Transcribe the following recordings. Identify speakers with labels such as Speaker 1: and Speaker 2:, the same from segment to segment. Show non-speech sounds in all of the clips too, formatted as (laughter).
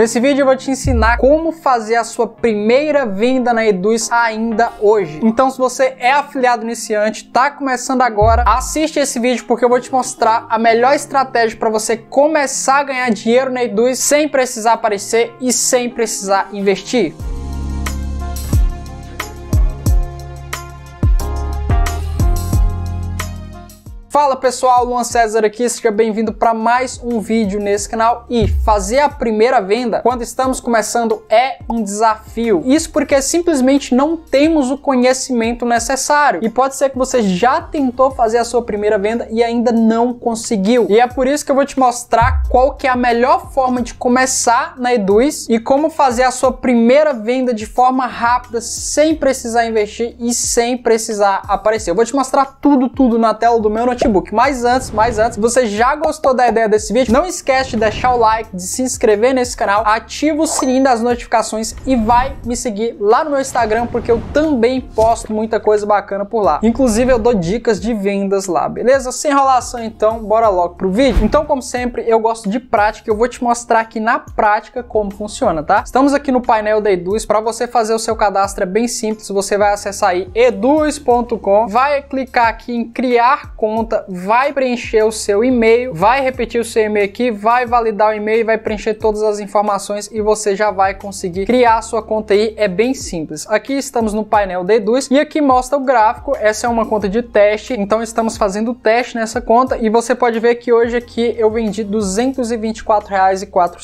Speaker 1: Nesse vídeo eu vou te ensinar como fazer a sua primeira venda na Eduz ainda hoje. Então se você é afiliado iniciante, tá começando agora, assiste esse vídeo porque eu vou te mostrar a melhor estratégia para você começar a ganhar dinheiro na Eduz sem precisar aparecer e sem precisar investir. Fala pessoal, Luan César aqui, seja bem-vindo para mais um vídeo nesse canal e fazer a primeira venda quando estamos começando é um desafio. Isso porque simplesmente não temos o conhecimento necessário e pode ser que você já tentou fazer a sua primeira venda e ainda não conseguiu. E é por isso que eu vou te mostrar qual que é a melhor forma de começar na Eduz e como fazer a sua primeira venda de forma rápida, sem precisar investir e sem precisar aparecer. Eu vou te mostrar tudo, tudo na tela do meu notebook notebook. Mas antes, mais antes, você já gostou da ideia desse vídeo? Não esquece de deixar o like, de se inscrever nesse canal, ativa o sininho das notificações e vai me seguir lá no meu Instagram, porque eu também posto muita coisa bacana por lá. Inclusive, eu dou dicas de vendas lá, beleza? Sem enrolação, então, bora logo pro vídeo. Então, como sempre, eu gosto de prática, eu vou te mostrar aqui na prática como funciona, tá? Estamos aqui no painel da Eduz, para você fazer o seu cadastro é bem simples, você vai acessar aí eduz.com, vai clicar aqui em criar conta, conta, vai preencher o seu e-mail, vai repetir o seu e-mail aqui, vai validar o e-mail, vai preencher todas as informações e você já vai conseguir criar a sua conta aí. É bem simples. Aqui estamos no painel deduz e aqui mostra o gráfico. Essa é uma conta de teste, então estamos fazendo o teste nessa conta e você pode ver que hoje aqui eu vendi R$ 224,04.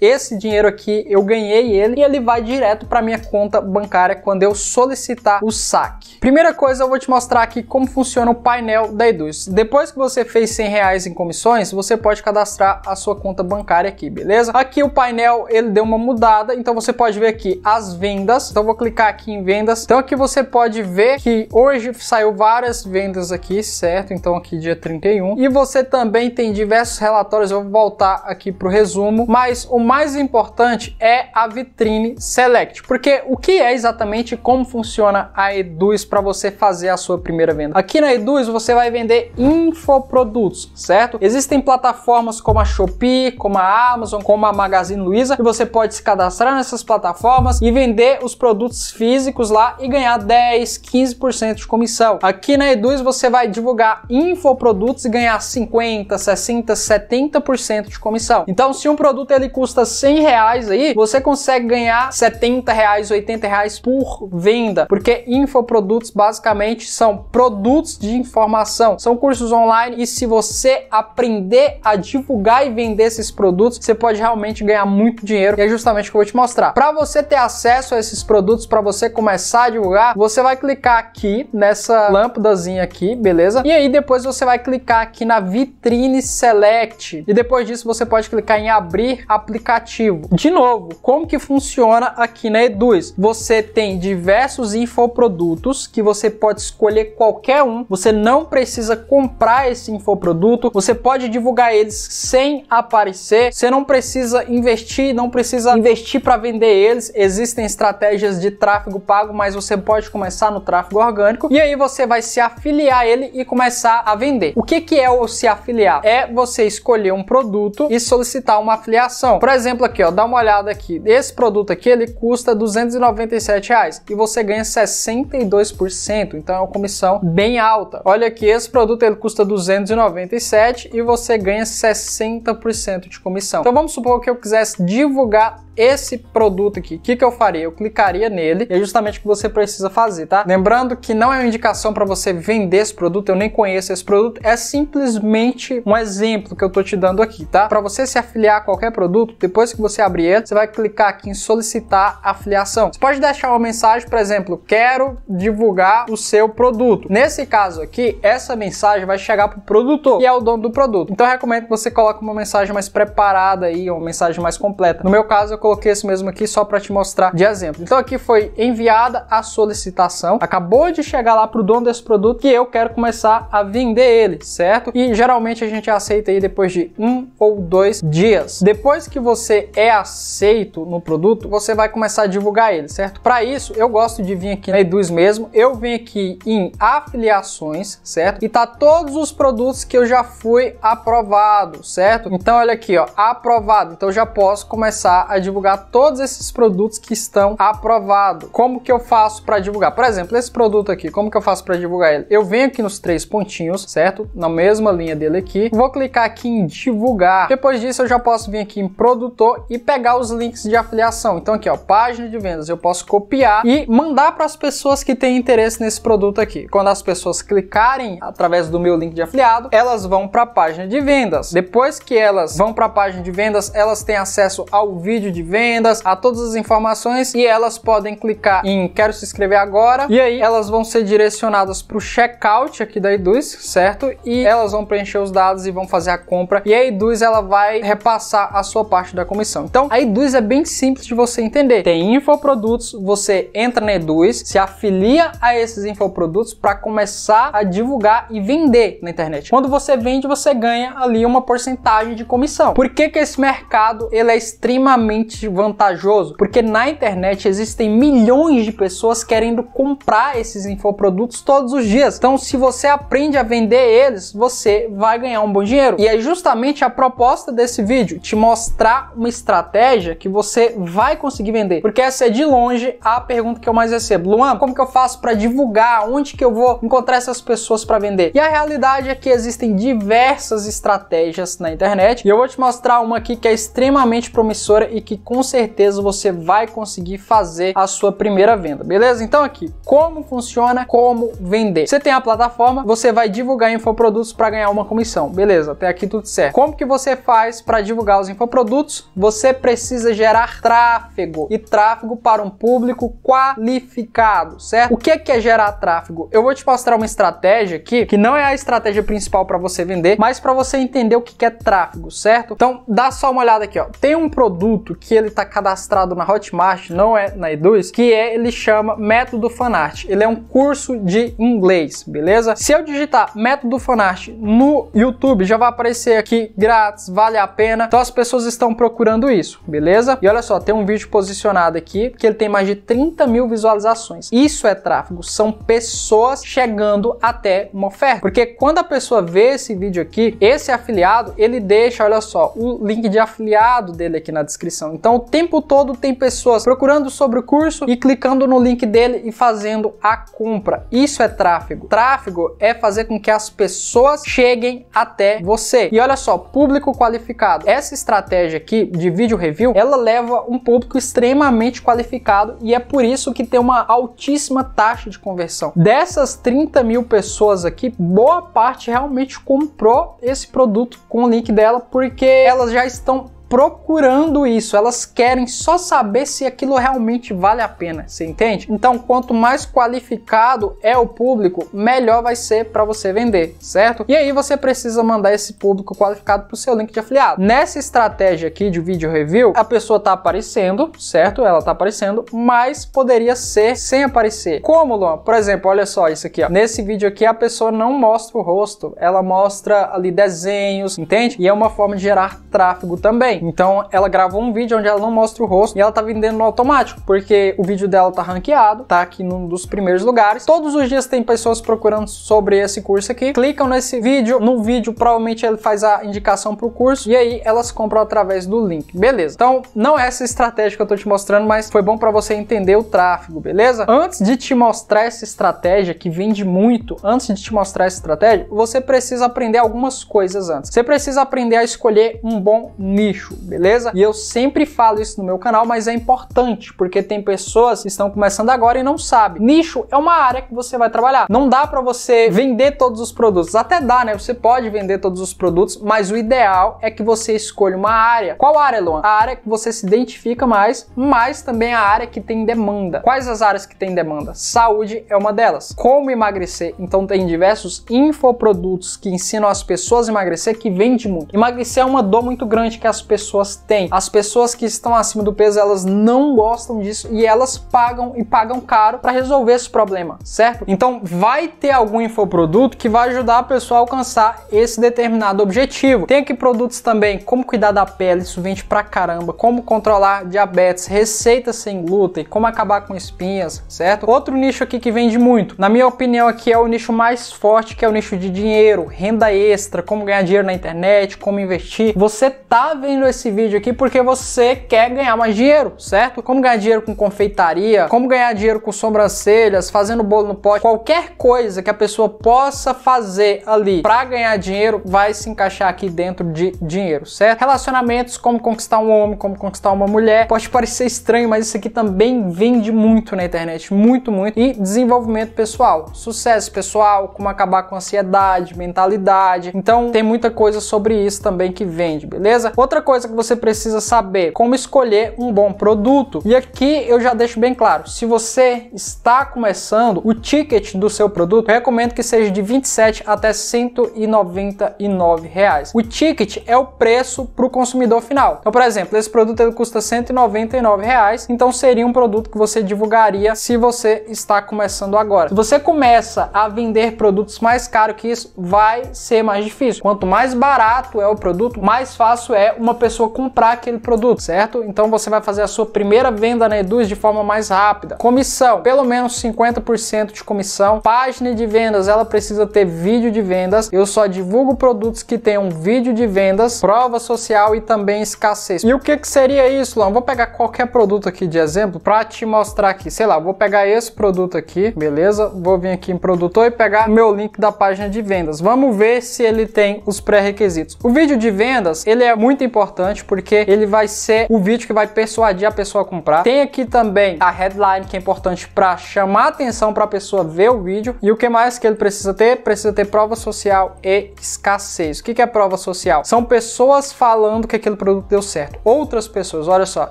Speaker 1: Esse dinheiro aqui eu ganhei ele e ele vai direto para minha conta bancária quando eu solicitar o saque. Primeira coisa, eu vou te mostrar aqui como funciona o painel da Eduz. Depois que você fez 100 reais em comissões, você pode cadastrar a sua conta bancária aqui, beleza? Aqui o painel, ele deu uma mudada, então você pode ver aqui as vendas. Então vou clicar aqui em vendas. Então aqui você pode ver que hoje saiu várias vendas aqui, certo? Então aqui dia 31. E você também tem diversos relatórios, eu vou voltar aqui para o resumo. Mas o mais importante é a vitrine Select, porque o que é exatamente como funciona a Eduz para você fazer a sua primeira venda? Aqui na Eduz você vai vender infoprodutos, certo? Existem plataformas como a Shopee, como a Amazon, como a Magazine Luiza, que você pode se cadastrar nessas plataformas e vender os produtos físicos lá e ganhar 10, 15% de comissão. Aqui na Eduz você vai divulgar infoprodutos e ganhar 50, 60, 70% de comissão. Então, se um produto ele custa 100 reais aí, você consegue ganhar 70 reais, 80 reais por venda, porque infoprodutos basicamente são produtos de informação, são são cursos online e se você aprender a divulgar e vender esses produtos, você pode realmente ganhar muito dinheiro. E é justamente o que eu vou te mostrar. Para você ter acesso a esses produtos, para você começar a divulgar, você vai clicar aqui nessa lâmpadazinha aqui, beleza? E aí depois você vai clicar aqui na vitrine select. E depois disso você pode clicar em abrir aplicativo. De novo, como que funciona aqui na Eduz? Você tem diversos infoprodutos que você pode escolher qualquer um. Você não precisa comprar esse infoproduto, você pode divulgar eles sem aparecer, você não precisa investir, não precisa investir para vender eles, existem estratégias de tráfego pago, mas você pode começar no tráfego orgânico e aí você vai se afiliar ele e começar a vender. O que, que é o se afiliar? É você escolher um produto e solicitar uma afiliação. Por exemplo aqui, ó, dá uma olhada aqui, esse produto aqui ele custa 297 reais e você ganha 62%, então é uma comissão bem alta. Olha aqui, esse produto produto ele custa 297 e você ganha 60% de comissão. Então vamos supor que eu quisesse divulgar esse produto aqui, o que, que eu faria? Eu clicaria nele, e é justamente o que você precisa fazer, tá? Lembrando que não é uma indicação para você vender esse produto, eu nem conheço esse produto, é simplesmente um exemplo que eu tô te dando aqui, tá? Para você se afiliar a qualquer produto, depois que você abrir ele, você vai clicar aqui em solicitar afiliação. Você pode deixar uma mensagem, por exemplo, quero divulgar o seu produto. Nesse caso aqui, essa mensagem vai chegar pro produtor, que é o dono do produto. Então eu recomendo que você coloque uma mensagem mais preparada aí, uma mensagem mais completa. No meu caso, eu coloquei esse mesmo aqui só para te mostrar de exemplo. Então aqui foi enviada a solicitação, acabou de chegar lá para o dono desse produto que eu quero começar a vender ele, certo? E geralmente a gente aceita aí depois de um ou dois dias. Depois que você é aceito no produto, você vai começar a divulgar ele, certo? Para isso, eu gosto de vir aqui na Eduz mesmo, eu venho aqui em afiliações, certo? E tá todos os produtos que eu já fui aprovado, certo? Então olha aqui, ó, aprovado. Então já posso começar a divulgar divulgar todos esses produtos que estão aprovados. Como que eu faço para divulgar? Por exemplo, esse produto aqui, como que eu faço para divulgar ele? Eu venho aqui nos três pontinhos, certo? Na mesma linha dele aqui. Vou clicar aqui em divulgar. Depois disso, eu já posso vir aqui em produtor e pegar os links de afiliação. Então aqui, ó, página de vendas, eu posso copiar e mandar para as pessoas que têm interesse nesse produto aqui. Quando as pessoas clicarem através do meu link de afiliado, elas vão para a página de vendas. Depois que elas vão para a página de vendas, elas têm acesso ao vídeo de de vendas, a todas as informações e elas podem clicar em quero se inscrever agora e aí elas vão ser direcionadas para o checkout aqui da Eduz, certo? E elas vão preencher os dados e vão fazer a compra e a Eduz ela vai repassar a sua parte da comissão. Então a Eduz é bem simples de você entender. Tem infoprodutos, você entra na Eduz, se afilia a esses infoprodutos para começar a divulgar e vender na internet. Quando você vende, você ganha ali uma porcentagem de comissão. Por que que esse mercado ele é extremamente extremamente vantajoso, porque na internet existem milhões de pessoas querendo comprar esses infoprodutos todos os dias. Então, se você aprende a vender eles, você vai ganhar um bom dinheiro. E é justamente a proposta desse vídeo, te mostrar uma estratégia que você vai conseguir vender. Porque essa é de longe a pergunta que eu mais recebo. Luan, como que eu faço para divulgar? Onde que eu vou encontrar essas pessoas para vender? E a realidade é que existem diversas estratégias na internet e eu vou te mostrar uma aqui que é extremamente promissora e que com certeza você vai conseguir fazer a sua primeira venda, beleza? Então aqui, como funciona, como vender. Você tem a plataforma, você vai divulgar infoprodutos para ganhar uma comissão, beleza? Até aqui tudo certo. Como que você faz para divulgar os infoprodutos? Você precisa gerar tráfego e tráfego para um público qualificado, certo? O que é, que é gerar tráfego? Eu vou te mostrar uma estratégia aqui, que não é a estratégia principal para você vender, mas para você entender o que é tráfego, certo? Então, dá só uma olhada aqui, ó. Tem um produto que que ele está cadastrado na Hotmart, não é na Eduz, que é, ele chama Método Fanart. Ele é um curso de inglês, beleza? Se eu digitar Método Fanart no YouTube, já vai aparecer aqui grátis, vale a pena. Então as pessoas estão procurando isso, beleza? E olha só, tem um vídeo posicionado aqui que ele tem mais de 30 mil visualizações. Isso é tráfego, são pessoas chegando até uma oferta. Porque quando a pessoa vê esse vídeo aqui, esse afiliado, ele deixa, olha só, o link de afiliado dele aqui na descrição. Então o tempo todo tem pessoas procurando sobre o curso e clicando no link dele e fazendo a compra. Isso é tráfego. Tráfego é fazer com que as pessoas cheguem até você. E olha só, público qualificado. Essa estratégia aqui de vídeo review, ela leva um público extremamente qualificado e é por isso que tem uma altíssima taxa de conversão. Dessas 30 mil pessoas aqui, boa parte realmente comprou esse produto com o link dela porque elas já estão procurando isso, elas querem só saber se aquilo realmente vale a pena, você entende? Então, quanto mais qualificado é o público, melhor vai ser para você vender, certo? E aí você precisa mandar esse público qualificado para o seu link de afiliado. Nessa estratégia aqui de vídeo review, a pessoa está aparecendo, certo? Ela está aparecendo, mas poderia ser sem aparecer. Como, Luan? Por exemplo, olha só isso aqui, ó. Nesse vídeo aqui a pessoa não mostra o rosto, ela mostra ali desenhos, entende? E é uma forma de gerar tráfego também. Então ela gravou um vídeo onde ela não mostra o rosto e ela tá vendendo no automático, porque o vídeo dela tá ranqueado, tá aqui num dos primeiros lugares. Todos os dias tem pessoas procurando sobre esse curso aqui, clicam nesse vídeo, no vídeo provavelmente ele faz a indicação pro curso e aí elas compram através do link. Beleza. Então não é essa estratégia que eu tô te mostrando, mas foi bom para você entender o tráfego, beleza? Antes de te mostrar essa estratégia que vende muito, antes de te mostrar essa estratégia, você precisa aprender algumas coisas antes. Você precisa aprender a escolher um bom nicho beleza? E eu sempre falo isso no meu canal, mas é importante porque tem pessoas que estão começando agora e não sabem. Nicho é uma área que você vai trabalhar. Não dá para você vender todos os produtos. Até dá, né? Você pode vender todos os produtos, mas o ideal é que você escolha uma área. Qual área, Luan? A área que você se identifica mais, mas também a área que tem demanda. Quais as áreas que tem demanda? Saúde é uma delas. Como emagrecer? Então tem diversos infoprodutos que ensinam as pessoas a emagrecer que vende muito. Emagrecer é uma dor muito grande que as pessoas pessoas têm. As pessoas que estão acima do peso, elas não gostam disso e elas pagam e pagam caro para resolver esse problema, certo? Então vai ter algum infoproduto que vai ajudar a pessoa a alcançar esse determinado objetivo. Tem aqui produtos também como cuidar da pele, isso vende pra caramba, como controlar diabetes, receitas sem glúten, como acabar com espinhas, certo? Outro nicho aqui que vende muito, na minha opinião aqui é o nicho mais forte, que é o nicho de dinheiro, renda extra, como ganhar dinheiro na internet, como investir. Você tá vendo compartilho esse vídeo aqui porque você quer ganhar mais dinheiro, certo? Como ganhar dinheiro com confeitaria, como ganhar dinheiro com sobrancelhas, fazendo bolo no pote, qualquer coisa que a pessoa possa fazer ali para ganhar dinheiro vai se encaixar aqui dentro de dinheiro, certo? Relacionamentos, como conquistar um homem, como conquistar uma mulher. Pode parecer estranho, mas isso aqui também vende muito na internet, muito, muito. E desenvolvimento pessoal, sucesso pessoal, como acabar com ansiedade, mentalidade. Então tem muita coisa sobre isso também que vende, beleza? Outra coisa coisa que você precisa saber, como escolher um bom produto. E aqui eu já deixo bem claro, se você está começando, o ticket do seu produto, eu recomendo que seja de 27 até 199 reais. O ticket é o preço para o consumidor final. Então, por exemplo, esse produto ele custa 199 reais, então seria um produto que você divulgaria se você está começando agora. Se você começa a vender produtos mais caros que isso, vai ser mais difícil. Quanto mais barato é o produto, mais fácil é uma pessoa comprar aquele produto, certo? Então você vai fazer a sua primeira venda na Eduz de forma mais rápida. Comissão, pelo menos 50% de comissão. Página de vendas, ela precisa ter vídeo de vendas. Eu só divulgo produtos que tenham vídeo de vendas, prova social e também escassez. E o que, que seria isso, Lão? Vou pegar qualquer produto aqui de exemplo para te mostrar aqui. Sei lá, vou pegar esse produto aqui, beleza? Vou vir aqui em produtor e pegar meu link da página de vendas. Vamos ver se ele tem os pré-requisitos. O vídeo de vendas, ele é muito importante importante porque ele vai ser o vídeo que vai persuadir a pessoa a comprar. Tem aqui também a headline que é importante para chamar atenção para a pessoa ver o vídeo. E o que mais que ele precisa ter? Precisa ter prova social e escassez. O que é prova social? São pessoas falando que aquele produto deu certo. Outras pessoas, olha só,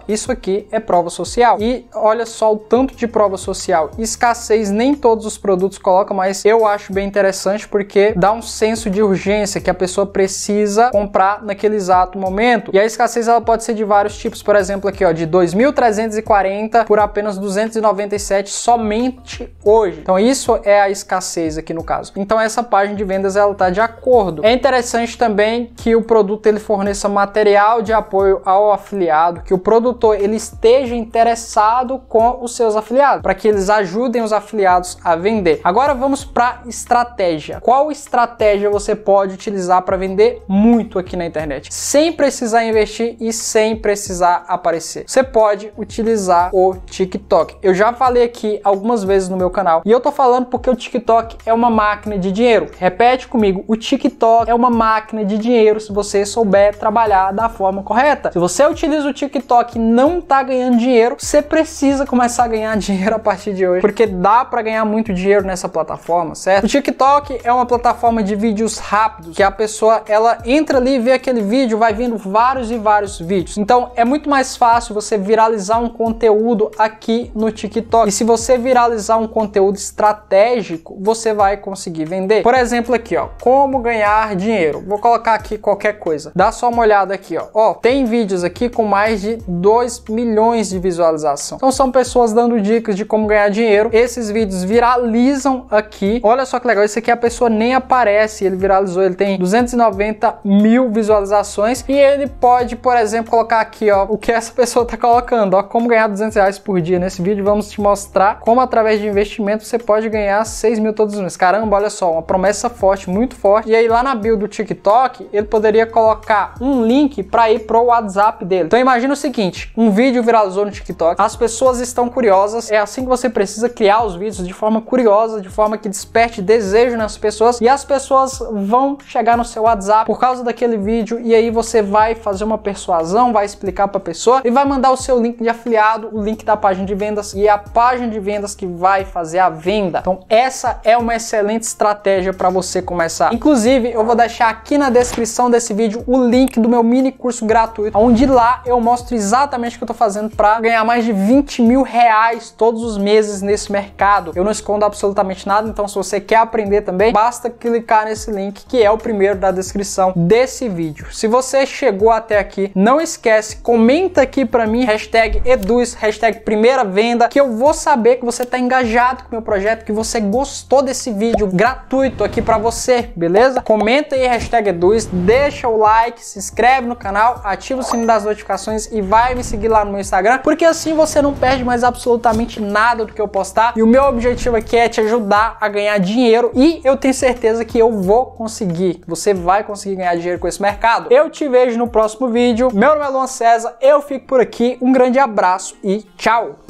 Speaker 1: isso aqui é prova social. E olha só o tanto de prova social. Escassez nem todos os produtos colocam, mas eu acho bem interessante porque dá um senso de urgência que a pessoa precisa comprar naquele exato momento. E a escassez ela pode ser de vários tipos, por exemplo aqui ó, de 2.340 por apenas 297 somente hoje. Então isso é a escassez aqui no caso. Então essa página de vendas ela tá de acordo. É interessante também que o produto ele forneça material de apoio ao afiliado, que o produtor ele esteja interessado com os seus afiliados, para que eles ajudem os afiliados a vender. Agora vamos para estratégia. Qual estratégia você pode utilizar para vender muito aqui na internet? Sem precisar precisar investir e sem precisar aparecer. Você pode utilizar o TikTok. Eu já falei aqui algumas vezes no meu canal e eu tô falando porque o TikTok é uma máquina de dinheiro. Repete comigo, o TikTok é uma máquina de dinheiro se você souber trabalhar da forma correta. Se você utiliza o TikTok e não tá ganhando dinheiro, você precisa começar a ganhar (laughs) dinheiro a partir de hoje, porque dá para ganhar muito dinheiro nessa plataforma, certo? O TikTok é uma plataforma de vídeos rápidos que a pessoa ela entra ali, vê aquele vídeo, vai vindo vários vários e vários vídeos. Então é muito mais fácil você viralizar um conteúdo aqui no TikTok. E se você viralizar um conteúdo estratégico, você vai conseguir vender. Por exemplo, aqui ó, como ganhar dinheiro. Vou colocar aqui qualquer coisa. Dá só uma olhada aqui ó. Ó, tem vídeos aqui com mais de 2 milhões de visualização. Então são pessoas dando dicas de como ganhar dinheiro. Esses vídeos viralizam aqui. Olha só que legal, isso aqui a pessoa nem aparece, ele viralizou, ele tem 290 mil visualizações e ele pode, por exemplo, colocar aqui, ó, o que essa pessoa está colocando, ó, como ganhar 200 reais por dia. Nesse vídeo vamos te mostrar como através de investimento você pode ganhar 6 mil todos os meses. Caramba, olha só, uma promessa forte, muito forte. E aí lá na bio do TikTok, ele poderia colocar um link para ir pro WhatsApp dele. Então imagina o seguinte, um vídeo viralizou no TikTok, as pessoas estão curiosas, é assim que você precisa criar os vídeos de forma curiosa, de forma que desperte desejo nas pessoas e as pessoas vão chegar no seu WhatsApp por causa daquele vídeo e aí você vai fazer fazer uma persuasão, vai explicar para a pessoa e vai mandar o seu link de afiliado, o link da página de vendas e a página de vendas que vai fazer a venda. Então essa é uma excelente estratégia para você começar. Inclusive, eu vou deixar aqui na descrição desse vídeo o link do meu mini curso gratuito, onde lá eu mostro exatamente o que eu estou fazendo para ganhar mais de 20 mil reais todos os meses nesse mercado. Eu não escondo absolutamente nada, então se você quer aprender também, basta clicar nesse link que é o primeiro da descrição desse vídeo. Se você chegou chegou até aqui, não esquece, comenta aqui para mim, hashtag Eduz, hashtag primeira venda, que eu vou saber que você tá engajado com o meu projeto, que você gostou desse vídeo gratuito aqui para você, beleza? Comenta aí, hashtag Eduz, deixa o like, se inscreve no canal, ativa o sininho das notificações e vai me seguir lá no meu Instagram, porque assim você não perde mais absolutamente nada do que eu postar. E o meu objetivo aqui é te ajudar a ganhar dinheiro e eu tenho certeza que eu vou conseguir, você vai conseguir ganhar dinheiro com esse mercado. Eu te vejo no próximo próximo vídeo. Meu nome é Luan César, eu fico por aqui, um grande abraço e tchau!